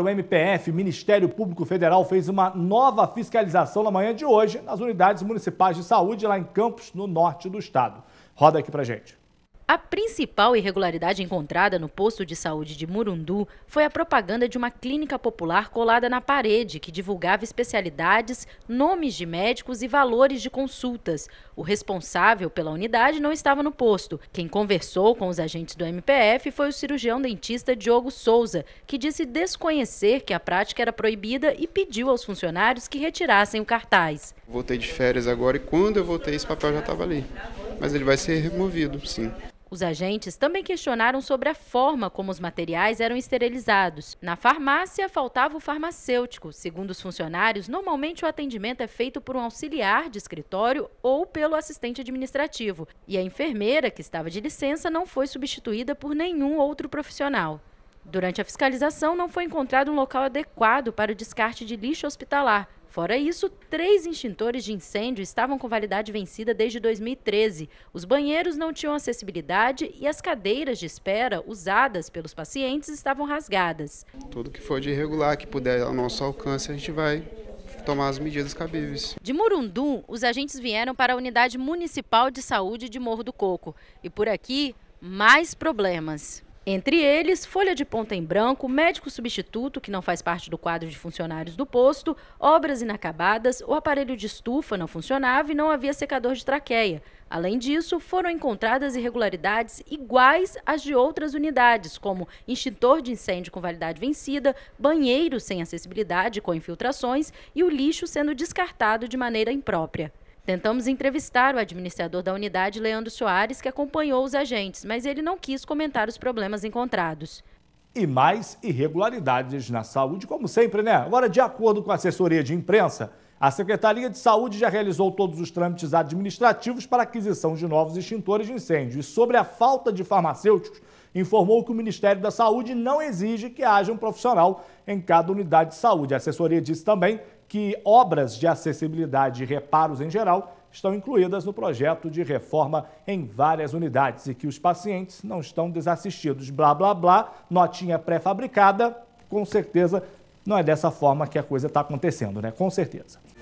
o MPF, Ministério Público Federal fez uma nova fiscalização na manhã de hoje nas unidades municipais de saúde lá em Campos, no norte do estado. Roda aqui pra gente. A principal irregularidade encontrada no posto de saúde de Murundu foi a propaganda de uma clínica popular colada na parede, que divulgava especialidades, nomes de médicos e valores de consultas. O responsável pela unidade não estava no posto. Quem conversou com os agentes do MPF foi o cirurgião dentista Diogo Souza, que disse desconhecer que a prática era proibida e pediu aos funcionários que retirassem o cartaz. Voltei de férias agora e quando eu voltei esse papel já estava ali. Mas ele vai ser removido, sim. Os agentes também questionaram sobre a forma como os materiais eram esterilizados. Na farmácia, faltava o farmacêutico. Segundo os funcionários, normalmente o atendimento é feito por um auxiliar de escritório ou pelo assistente administrativo. E a enfermeira, que estava de licença, não foi substituída por nenhum outro profissional. Durante a fiscalização, não foi encontrado um local adequado para o descarte de lixo hospitalar, Fora isso, três extintores de incêndio estavam com validade vencida desde 2013. Os banheiros não tinham acessibilidade e as cadeiras de espera usadas pelos pacientes estavam rasgadas. Tudo que for de irregular, que puder ao nosso alcance, a gente vai tomar as medidas cabíveis. De Murundum, os agentes vieram para a Unidade Municipal de Saúde de Morro do Coco. E por aqui, mais problemas. Entre eles, folha de ponta em branco, médico substituto, que não faz parte do quadro de funcionários do posto, obras inacabadas, o aparelho de estufa não funcionava e não havia secador de traqueia. Além disso, foram encontradas irregularidades iguais às de outras unidades, como extintor de incêndio com validade vencida, banheiro sem acessibilidade com infiltrações e o lixo sendo descartado de maneira imprópria. Tentamos entrevistar o administrador da unidade, Leandro Soares, que acompanhou os agentes, mas ele não quis comentar os problemas encontrados. E mais irregularidades na saúde, como sempre, né? Agora, de acordo com a assessoria de imprensa, a Secretaria de Saúde já realizou todos os trâmites administrativos para aquisição de novos extintores de incêndio. E sobre a falta de farmacêuticos, informou que o Ministério da Saúde não exige que haja um profissional em cada unidade de saúde. A assessoria disse também que obras de acessibilidade e reparos em geral estão incluídas no projeto de reforma em várias unidades e que os pacientes não estão desassistidos. Blá, blá, blá, notinha pré-fabricada, com certeza não é dessa forma que a coisa está acontecendo, né? Com certeza.